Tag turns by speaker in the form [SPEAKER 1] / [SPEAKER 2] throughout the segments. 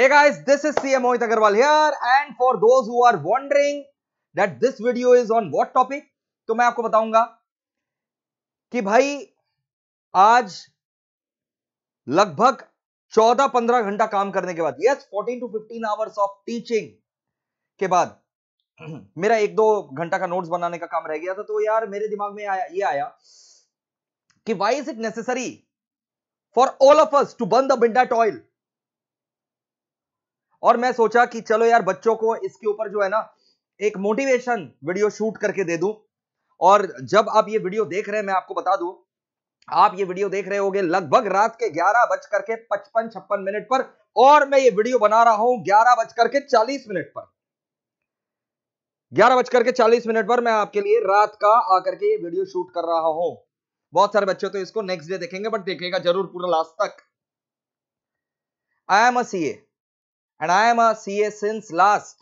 [SPEAKER 1] Hey guys, this is CM Mohit Agarwal here and for those who are wondering that this video is on what topic, तो मैं आपको बताऊंगा कि भाई आज लगभग 14-15 घंटा काम करने के बाद yes 14 to 15 hours of teaching के बाद मेरा एक दो घंटा का नोट्स बनाने का काम रह गया था तो यार मेरे दिमाग में आया ये आया कि why is it necessary for all of us to burn the midnight oil और मैं सोचा कि चलो यार बच्चों को इसके ऊपर जो है ना एक मोटिवेशन वीडियो शूट करके दे दूं और जब आप ये वीडियो देख रहे हैं मैं आपको बता दूं आप ये वीडियो देख रहे हो लगभग रात के ग्यारह बज करके पचपन छप्पन मिनट पर और मैं ये वीडियो बना रहा हूं ग्यारह बज करके चालीस मिनट पर ग्यारह बज करके चालीस मिनट पर मैं आपके लिए रात का आकर के ये वीडियो शूट कर रहा हूं बहुत सारे बच्चे तो इसको नेक्स्ट डे देखेंगे बट देखेगा जरूर पूरा लास्ट तक I am a CA and I am a CA since last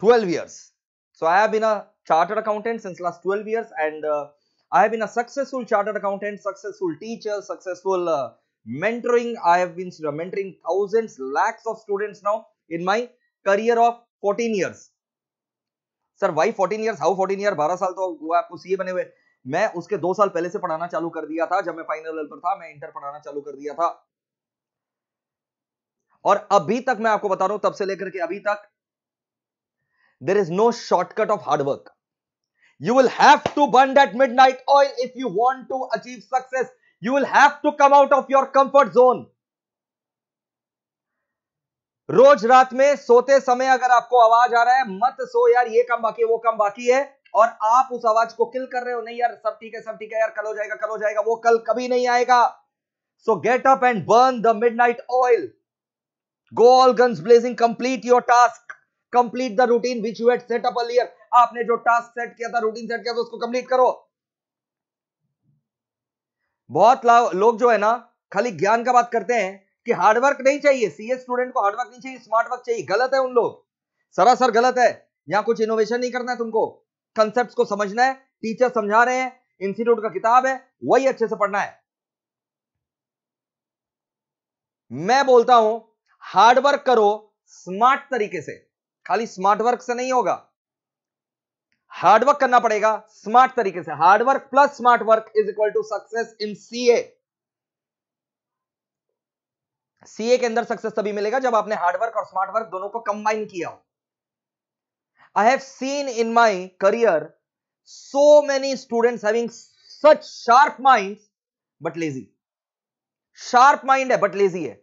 [SPEAKER 1] 12 years. So I have been a chartered accountant since last 12 years and uh, I have been a successful chartered accountant, successful teacher, successful uh, mentoring. I have been mentoring thousands, lakhs of students now in my career of 14 years. Sir why 14 years how 14 year 12 साल तो वो आपको CA बने हुए मैं उसके दो साल पहले से पढ़ाना चालू कर दिया था जब मैं फाइनल लेवल पर था मैं इंटर पढ़ाना चालू कर दिया था और अभी तक मैं आपको बता रहा हूं तब से लेकर के अभी तक there is no shortcut of hard work you will have to burn that midnight oil if you want to achieve success you will have to come out of your comfort zone रोज रात में सोते समय अगर आपको आवाज आ रहा है मत सो यार ये कम बाकी है वो कम बाकी है और आप उस आवाज को किल कर रहे हो नहीं यार सब ठीक है सब ठीक है यार कल हो जाएगा कल हो जाएगा वो कल कभी नहीं आएगा so get up and burn the midnight oil go all guns blazing complete your task complete the routine which you had set up आपने जो टास्क सेट किया था रूटीन सेट किया था उसको कंप्लीट करो बहुत लोग जो है ना खाली ज्ञान का बात करते हैं कि हार्डवर्क नहीं चाहिए सीए स्टूडेंट को हार्डवर्क नहीं चाहिए स्मार्ट वर्क चाहिए गलत है उन लोग सरासर गलत है यहाँ कुछ इनोवेशन नहीं करना है तुमको कंसेप्ट को समझना है टीचर समझा रहे हैं इंस्टीट्यूट का किताब है वही अच्छे से पढ़ना है मैं बोलता हूं हार्ड वर्क करो स्मार्ट तरीके से खाली स्मार्ट वर्क से नहीं होगा हार्ड वर्क करना पड़ेगा स्मार्ट तरीके से hard work plus smart work is equal to success in CA CA के अंदर सक्सेस तभी मिलेगा जब आपने हार्ड वर्क और स्मार्ट वर्क दोनों को कंबाइन किया हो I have seen in my career so many students having such sharp minds but lazy sharp mind है बट लेजी है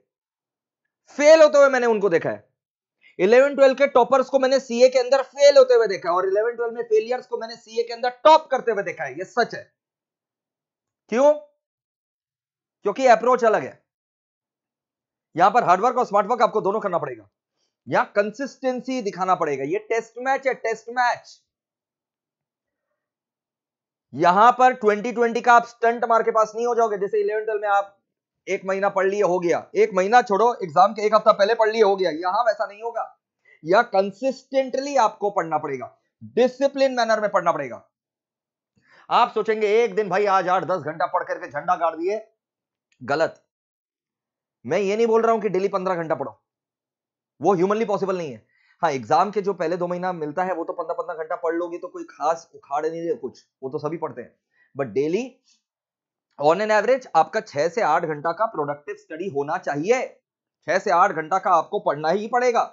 [SPEAKER 1] फेल होते हुए मैंने उनको देखा है इलेवन ट्वेल्व के टॉपर्स को मैंने सीए के अंदर फेल होते हुए देखा और इलेवन ट्वेल्व में फेलियर्स को मैंने सीए के अंदर टॉप करते हुए देखा है ये सच है क्यों क्योंकि अप्रोच अलग है यहां पर हार्डवर्क और स्मार्टवर्क आपको दोनों करना पड़ेगा यहां कंसिस्टेंसी दिखाना पड़ेगा ये टेस्ट मैच है टेस्ट मैच यहां पर 2020 का आप स्टंट मार के पास नहीं हो जाओगे जैसे 11 ट्वेल्व में आप एक महीना पढ़ लिए हो गया एक महीना छोड़ो एग्जाम के एक हफ्ता पहले पढ़ लिए हो गया यहां वैसा नहीं होगा या कंसिस्टेंटली आपको पढ़ना पड़ेगा डिसिप्लिन मैनर में पढ़ना पड़ेगा आप सोचेंगे एक दिन भाई आज आठ दस घंटा पढ़ करके झंडा गाड़ दिए गलत मैं ये नहीं बोल रहा हूं कि डेली पंद्रह घंटा पढ़ो वो ह्यूमनली पॉसिबल नहीं है हाँ एग्जाम के जो पहले दो महीना मिलता है वो तो पंद्रह पंद्रह घंटा पढ़ लोगे तो कोई खास उखाड़ नहीं कुछ वो तो सभी पढ़ते हैं but daily on an average आपका छह से आठ घंटा का प्रोडक्टिव स्टडी होना चाहिए छह से आठ घंटा का आपको पढ़ना ही पड़ेगा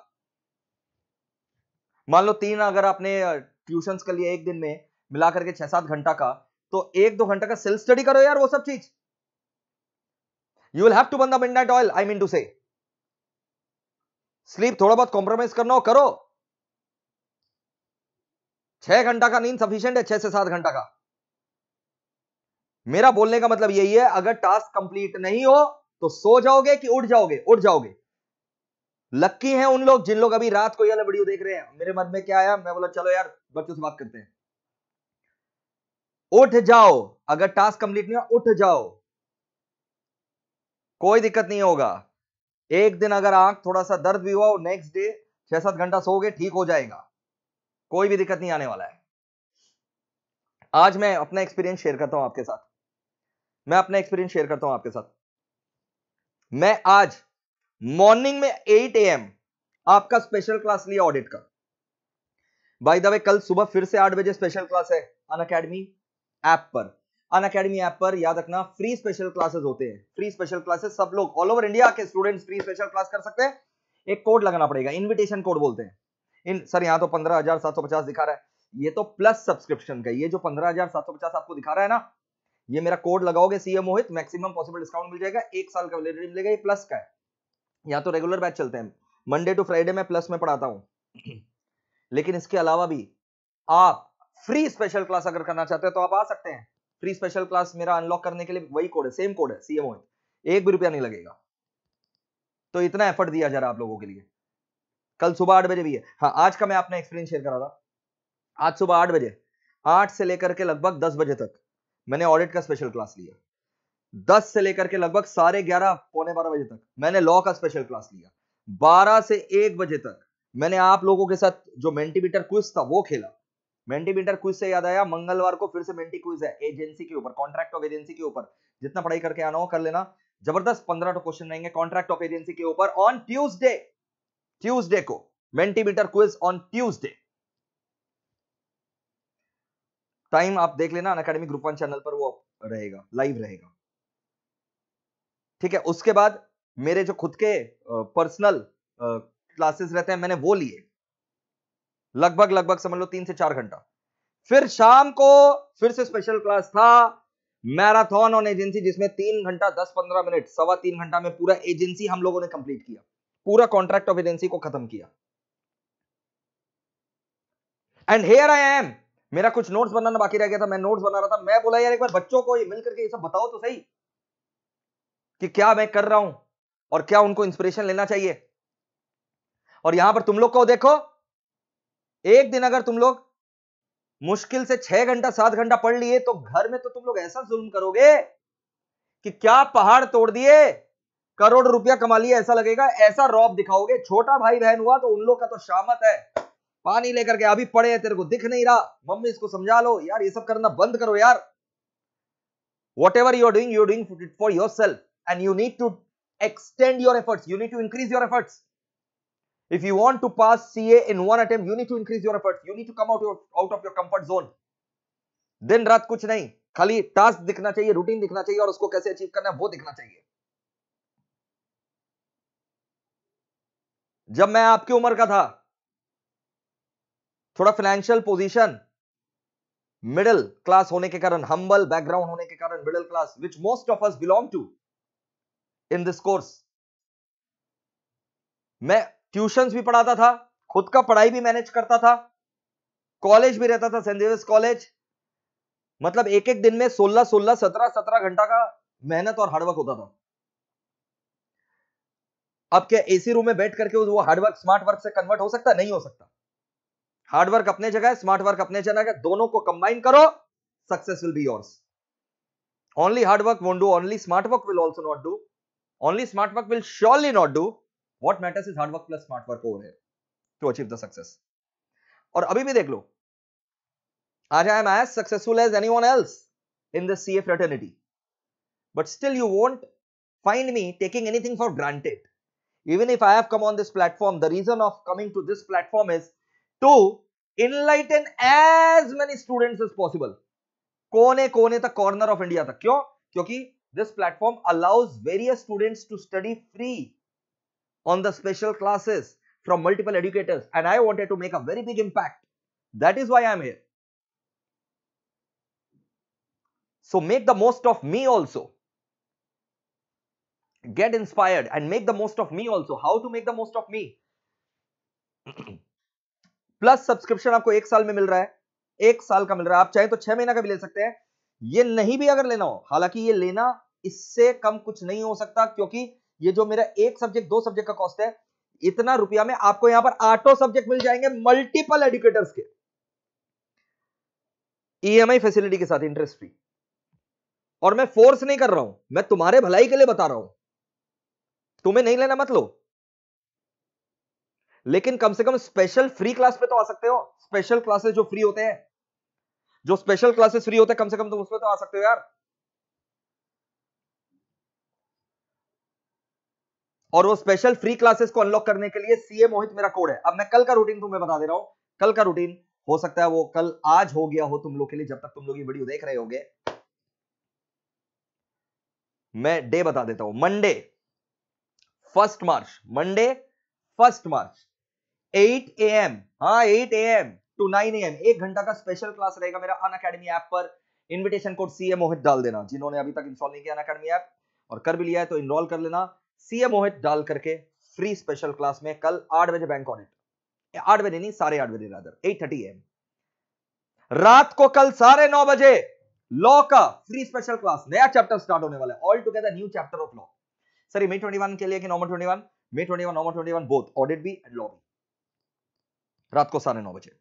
[SPEAKER 1] मान लो तीन अगर आपने ट्यूशन कर लिए एक दिन में मिला करके छह सात घंटा का तो एक दो घंटा का सेल्फ स्टडी करो यार वो सब चीज you will have to burn the night oil I mean to say sleep थोड़ा बहुत कॉम्प्रोमाइज करना हो करो छह घंटा का नींद सफिशियंट है छह से सात घंटा का मेरा बोलने का मतलब यही है अगर टास्क कंप्लीट नहीं हो तो सो जाओगे कि उठ जाओगे उठ जाओगे लक्की हैं उन लोग जिन लोग अभी रात को ये वीडियो देख रहे हैं मेरे मन में क्या आया मैं बोला चलो यार बच्चों से बात करते हैं उठ जाओ अगर टास्क कंप्लीट नहीं हो उठ जाओ कोई दिक्कत नहीं होगा एक दिन अगर आंख थोड़ा सा दर्द भी हुआ नेक्स्ट डे छह सात घंटा सोगे ठीक हो जाएगा कोई भी दिक्कत नहीं आने वाला है आज मैं अपना एक्सपीरियंस शेयर करता हूं आपके साथ मैं अपना एक्सपीरियंस शेयर करता हूं आपके साथ मैं आज मॉर्निंग में 8 एम आपका स्पेशल क्लास लिया ऑडिट का बाय द वे कल सुबह फिर से आठ बजे स्पेशल क्लास है अन अकेडमी ऐप पर अन अकेडमी ऐप पर याद रखना फ्री स्पेशल क्लासेस होते हैं फ्री स्पेशल क्लासेस सब लोग ऑल ओवर इंडिया के स्टूडेंट्स फ्री स्पेशल क्लास कर सकते हैं एक कोड लगाना पड़ेगा इन्विटेशन कोड बोलते हैं इन सर यहाँ तो पंद्रह हजार सात सौ पचास दिखा रहा है ये तो प्लस सब्सक्रिप्शन का ये जो पंद्रह हजार सात सौ पचास आपको दिखा रहा है ना ये मेरा कोड लगाओगे CM Mohit maximum possible discount मिल जाएगा एक साल का वैलिडिटी मिलेगा ये प्लस का है यहाँ तो रेगुलर बैच चलते हैं मंडे टू फ्राइडे में प्लस में पढ़ाता हूँ लेकिन इसके अलावा भी आप फ्री स्पेशल क्लास अगर करना चाहते हैं तो आप आ सकते हैं फ्री स्पेशल क्लास मेरा अनलॉक करने के लिए वही कोड है सेम कोड है सीएम मोहित एक भी रुपया नहीं लगेगा तो इतना एफर्ट दिया जा रहा है आप लोगों के लिए कल सुबह आठ बजे भी है हाँ आज का मैं आपने एक्सपीरियंस शेयर करा था आज सुबह आठ बजे आठ से लेकर के लगभग दस बजे तक मैंने ऑडिट का स्पेशल क्लास लिया दस से लेकर के लगभग साढ़े ग्यारह पौने बारह बजे तक मैंने लॉ का स्पेशल क्लास लिया बारह से एक बजे तक मैंने आप लोगों के साथ जो मेंटीमीटर क्विज था वो खेला मेंटीमीटर क्विज से याद आया मंगलवार को फिर से मेंटी क्विज है एजेंसी के ऊपर कॉन्ट्रैक्ट ऑफ एजेंसी के ऊपर जितना पढ़ाई करके आना हो कर लेना जबरदस्त पंद्रह क्वेश्चन तो रहेंगे कॉन्ट्रैक्ट ऑफ एजेंसी के ऊपर ऑन ट्यूजडे ट्यूजडे को Mentimeter quiz on Tuesday time आप देख लेना अनकेडमी ग्रुप वन चैनल पर वो रहेगा लाइव रहेगा ठीक है उसके बाद मेरे जो खुद के पर्सनल क्लासेस रहते हैं मैंने वो लिए लगभग लगभग समझ लो तीन से चार घंटा फिर शाम को फिर से स्पेशल क्लास था मैराथन ऑन एजेंसी जिसमें तीन घंटा दस पंद्रह मिनट सवा तीन घंटा में पूरा एजेंसी हम लोगों ने कंप्लीट किया पूरा कॉन्ट्रैक्ट ऑफ एजेंसी को खत्म किया एंड हेयर आई एम मेरा कुछ नोट्स बनाना बाकी रह गया था मैं नोट्स बना रहा था मैं बोला यार एक बार बच्चों को मिल करके ये सब बताओ तो सही कि क्या मैं कर रहा हूं और क्या उनको इंस्पिरेशन लेना चाहिए और यहां पर तुम लोग को देखो एक दिन अगर तुम लोग मुश्किल से छह घंटा सात घंटा पढ़ लिए तो घर में तो तुम लोग ऐसा जुल्म करोगे कि क्या पहाड़ तोड़ दिए करोड़ रुपया कमा लिए ऐसा लगेगा ऐसा रॉब दिखाओगे छोटा भाई बहन हुआ तो उन लोग का तो शामत है पानी लेकर के अभी पड़े हैं तेरे को दिख नहीं रहा मम्मी इसको समझा लो यार ये सब करना बंद करो यार whatever you're are doing you for yourself and you need to extend your efforts you need to increase your efforts if you want to pass C A in one attempt you need to increase your efforts you need to come out out of your comfort zone दिन रात कुछ नहीं खाली task दिखना चाहिए routine दिखना चाहिए और उसको कैसे अचीव करना है वो दिखना चाहिए जब मैं आपकी उम्र का था थोड़ा फाइनेंशियल पोजीशन मिडिल क्लास होने के कारण हम्बल बैकग्राउंड होने के कारण middle class which most of us belong to in this course मैं ट्यूशन भी पढ़ाता था खुद का पढ़ाई भी मैनेज करता था कॉलेज भी रहता था सेंट जेवियर्स कॉलेज मतलब एक एक दिन में 16 16 17 17 घंटा का मेहनत और हार्डवर्क होता था अब क्या एसी रूम में बैठ करके वो हार्डवर्क स्मार्ट वर्क से कन्वर्ट हो सकता नहीं हो सकता हार्डवर्क अपने जगह है स्मार्ट वर्क अपने जगह है दोनों को कंबाइन करो success will be yours only hard work won't do only smart work will also not do only smart work will surely not do what matters is hard work plus smart work over है to achieve the success और अभी भी देख लो आज I am as successful as anyone else in the C F fraternity but still you won't find me taking anything for granted even if I have come on this platform the reason of coming to this platform is to enlighten as many students as possible कोने कोने तक corner of India तक क्यों क्योंकि this platform allows various students to on the special classes from multiple educators and I wanted to make a very big impact. That is why I am here. So make the most of me also. Get inspired and make the most of me also. How to make the most of me? Plus subscription आपको एक साल में मिल रहा है एक साल का मिल रहा है आप चाहे तो छह महीना का भी ले सकते हैं ये नहीं भी अगर लेना हो हालांकि ये लेना इससे कम कुछ नहीं हो सकता क्योंकि ये जो मेरा एक सब्जेक्ट दो सब्जेक्ट का कॉस्ट है इतना रुपया में आपको यहां पर आठों सब्जेक्ट मिल जाएंगे मल्टीपल एडुकेटर्स के ईएमआई e फैसिलिटी के साथ इंटरेस्ट फ्री और मैं फोर्स नहीं कर रहा हूं मैं तुम्हारे भलाई के लिए बता रहा हूं तुम्हें नहीं लेना मतलब लेकिन कम से कम स्पेशल फ्री क्लास पे तो आ सकते हो स्पेशल क्लासेस जो फ्री होते हैं जो स्पेशल क्लासेस फ्री होते हैं कम से कम तुम उसमें तो आ सकते हो यार और वो स्पेशल फ्री क्लासेस को अनलॉक करने के लिए सीए मोहित मेरा कोड है अब मैं कल का रूटीन तुम्हें बता दे रहा हूं कल का रूटीन हो सकता है वो कल आज हो गया हो तुम लोग के लिए जब तक तुम लोग ये वीडियो देख रहे हो मैं डे बता देता हूं Monday first March Monday first March eight A M हाँ eight A M to nine A M एक घंटा का स्पेशल क्लास रहेगा मेरा अन अकेडमी ऐप पर इन्विटेशन कोड सी मोहित डाल देना जिन्होंने अभी तक इंस्टॉल नहीं किया अन अकेडमी ऐप और कर भी लिया है तो इनरोल कर लेना सी मोहित डाल करके फ्री स्पेशल क्लास में कल आठ बजे बैंक ऑनिट आठ बजे नहीं साढ़े आठ बजे राधर एट थर्टी एम रात को कल साढ़े नौ बजे लॉ का फ्री स्पेशल क्लास नया चैप्टर स्टार्ट होने वाला है all together new chapter of law sir May twenty one के लिए कि November twenty one May twenty one November twenty one both audit भी एंड लॉ भी रात को साढ़े नौ बजे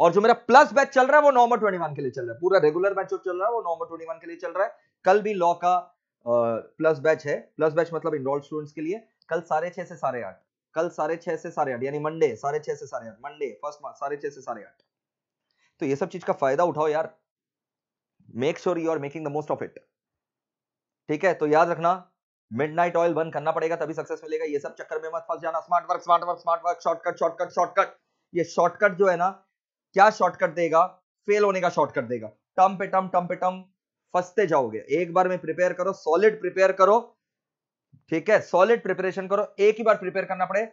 [SPEAKER 1] और जो मेरा प्लस बैच चल रहा है वो नवंबर ट्वेंटी वन के लिए चल रहा है पूरा रेगुलर बैच जो चल रहा है वो नवंबर ट्वेंटी वन के लिए चल रहा है कल भी लॉ का प्लस बैच है प्लस बैच मतलब इनरोल स्टूडेंट्स के लिए कल साढ़े छह से साढ़े आठ कल साढ़े छह से साढ़े आठ यानी मंडे साढ़े छह से साढ़े आठ मंडे फर्स्ट मार्च साढ़े छह से साढ़े आठ तो ये सब चीज का फायदा उठाओ यार make sure you are making the most of it ठीक है तो याद रखना मिडनाइट ऑयल बंद करना पड़ेगा तभी सक्सेस मिलेगा ये सब चक्कर में मत फंस जाना smart work smart work smart work shortcut shortcut shortcut ये शॉर्टकट जो है ना क्या शॉर्टकट देगा फेल होने का शॉर्टकट देगा टम पे टम टम पे टम फंसते जाओगे एक बार में प्रिपेयर करो सॉलिड प्रिपेयर करो ठीक है सॉलिड प्रिपरेशन करो एक ही बार प्रिपेयर करना पड़े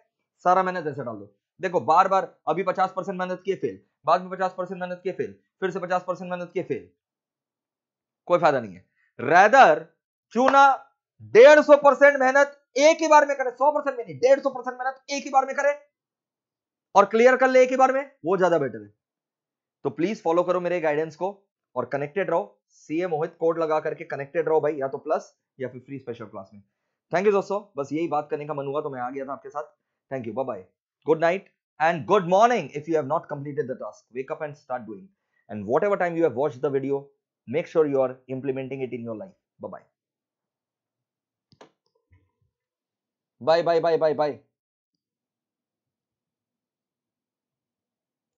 [SPEAKER 1] सारा मेहनत ऐसे डाल दो देखो बार बार अभी पचास परसेंट मेहनत किए फेल बाद में पचास परसेंट मेहनत किए फेल फिर से पचास परसेंट मेहनत किए फेल कोई फायदा नहीं है रेदर चूना डेढ़ सौ परसेंट मेहनत एक ही बार में करे सौ परसेंट में नहीं डेढ़ सौ परसेंट मेहनत एक ही बार में करे और क्लियर कर ले एक बार में वो ज्यादा बेटर है तो प्लीज फॉलो करो मेरे गाइडेंस को और कनेक्टेड रहो सीए मोहित कोड लगा करके कनेक्टेड रहो भाई या तो प्लस या फिर फ्री स्पेशल क्लास में थैंक यू दोस्तों बस यही बात करने का मन हुआ तो मैं आ गया था आपके साथ thank you bye good night and good morning if you have not completed the task wake up and start doing and whatever time you have watch the video make sure you are implementing it in your life bye bye bye bye bye